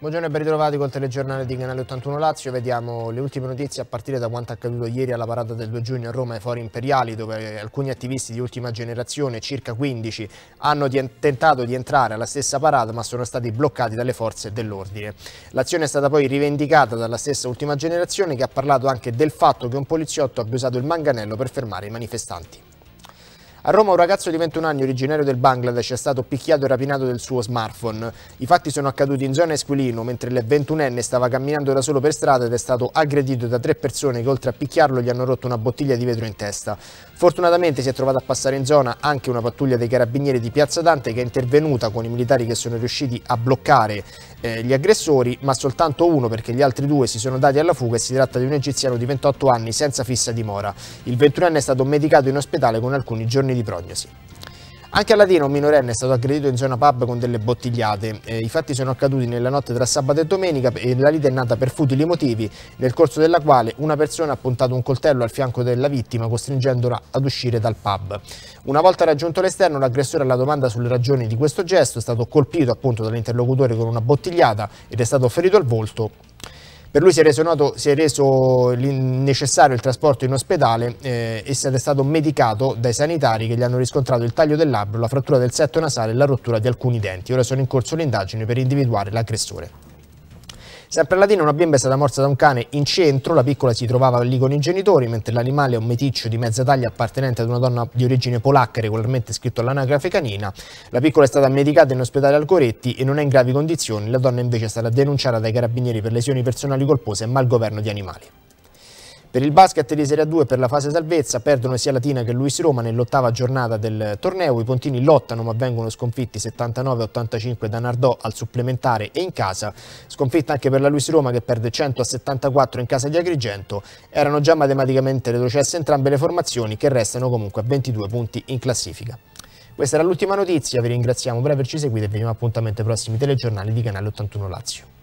Buongiorno e ben ritrovati col telegiornale di Canale 81 Lazio. Vediamo le ultime notizie a partire da quanto accaduto ieri alla parata del 2 giugno a Roma ai Fori Imperiali, dove alcuni attivisti di ultima generazione, circa 15, hanno di tentato di entrare alla stessa parata ma sono stati bloccati dalle forze dell'ordine. L'azione è stata poi rivendicata dalla stessa ultima generazione che ha parlato anche del fatto che un poliziotto abbia usato il manganello per fermare i manifestanti. A Roma un ragazzo di 21 anni originario del Bangladesh è stato picchiato e rapinato del suo smartphone. I fatti sono accaduti in zona Esquilino mentre il 21enne stava camminando da solo per strada ed è stato aggredito da tre persone che oltre a picchiarlo gli hanno rotto una bottiglia di vetro in testa. Fortunatamente si è trovata a passare in zona anche una pattuglia dei carabinieri di Piazza Dante che è intervenuta con i militari che sono riusciti a bloccare eh, gli aggressori, ma soltanto uno perché gli altri due si sono dati alla fuga e si tratta di un egiziano di 28 anni senza fissa dimora. Il 21enne è stato medicato in ospedale con alcuni giorni di prognosi. Anche a Latina un minorenne è stato aggredito in zona pub con delle bottigliate. Eh, I fatti sono accaduti nella notte tra sabato e domenica e la lite è nata per futili motivi, nel corso della quale una persona ha puntato un coltello al fianco della vittima costringendola ad uscire dal pub. Una volta raggiunto l'esterno l'aggressore alla domanda sulle ragioni di questo gesto è stato colpito appunto dall'interlocutore con una bottigliata ed è stato ferito al volto per lui si è reso, noto, si è reso necessario il trasporto in ospedale eh, e è stato medicato dai sanitari che gli hanno riscontrato il taglio del labbro, la frattura del setto nasale e la rottura di alcuni denti. Ora sono in corso le indagini per individuare l'aggressore. Sempre a Latina una bimba è stata morta da un cane in centro, la piccola si trovava lì con i genitori, mentre l'animale è un meticcio di mezza taglia appartenente ad una donna di origine polacca, regolarmente scritto all'anagrafe canina. La piccola è stata medicata in ospedale Alcoretti e non è in gravi condizioni, la donna invece è stata denunciata dai carabinieri per lesioni personali colpose e malgoverno di animali. Per il basket di Serie A2 per la fase salvezza perdono sia Latina che Luis Roma nell'ottava giornata del torneo. I Pontini lottano ma vengono sconfitti 79-85 da Nardò al supplementare e in casa. Sconfitta anche per la Luis Roma che perde 100-74 in casa di Agrigento. Erano già matematicamente retrocesse entrambe le formazioni che restano comunque a 22 punti in classifica. Questa era l'ultima notizia, vi ringraziamo per averci seguito e vediamo appuntamento ai prossimi telegiornali di Canale 81 Lazio.